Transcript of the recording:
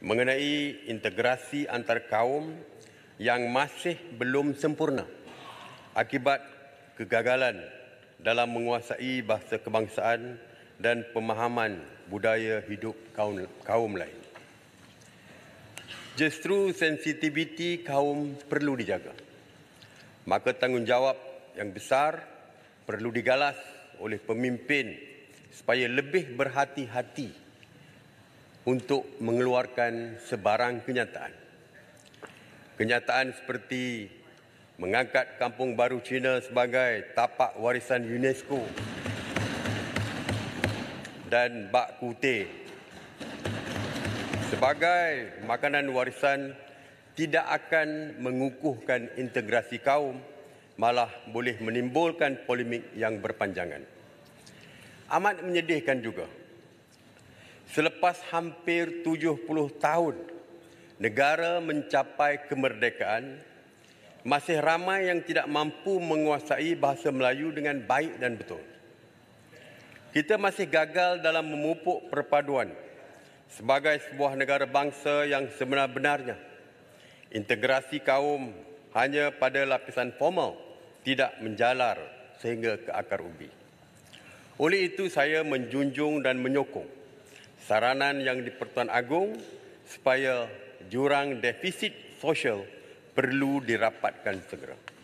mengenai integrasi antar kaum yang masih belum sempurna akibat kegagalan dalam menguasai bahasa kebangsaan dan pemahaman budaya hidup kaum, kaum lain. Justru sensitiviti kaum perlu dijaga. Maka tanggungjawab yang besar perlu digalas oleh pemimpin supaya lebih berhati-hati untuk mengeluarkan sebarang kenyataan. Kenyataan seperti mengangkat Kampung Baru China sebagai tapak warisan UNESCO dan bak kute sebagai makanan warisan tidak akan mengukuhkan integrasi kaum malah boleh menimbulkan polemik yang berpanjangan. Amat menyedihkan juga selepas hampir 70 tahun negara mencapai kemerdekaan, masih ramai yang tidak mampu menguasai bahasa Melayu dengan baik dan betul. Kita masih gagal dalam memupuk perpaduan sebagai sebuah negara bangsa yang sebenar-benarnya. Integrasi kaum hanya pada lapisan formal tidak menjalar sehingga ke akar umbi. Oleh itu saya menjunjung dan menyokong saranan yang di-Pertuan Agong supaya jurang defisit sosial perlu dirapatkan segera.